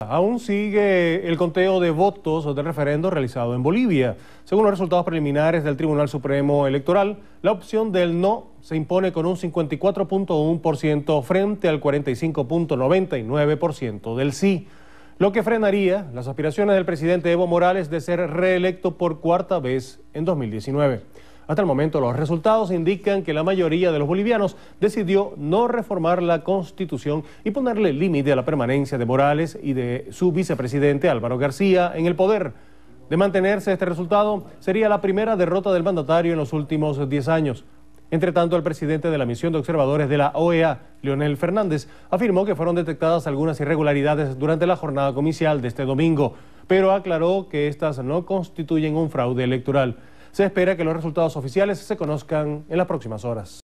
Aún sigue el conteo de votos del referendo realizado en Bolivia. Según los resultados preliminares del Tribunal Supremo Electoral, la opción del no se impone con un 54.1% frente al 45.99% del sí, lo que frenaría las aspiraciones del presidente Evo Morales de ser reelecto por cuarta vez en 2019. Hasta el momento los resultados indican que la mayoría de los bolivianos decidió no reformar la constitución y ponerle límite a la permanencia de Morales y de su vicepresidente Álvaro García en el poder. De mantenerse este resultado, sería la primera derrota del mandatario en los últimos 10 años. Entre tanto, el presidente de la misión de observadores de la OEA, Leonel Fernández, afirmó que fueron detectadas algunas irregularidades durante la jornada comicial de este domingo, pero aclaró que estas no constituyen un fraude electoral. Se espera que los resultados oficiales se conozcan en las próximas horas.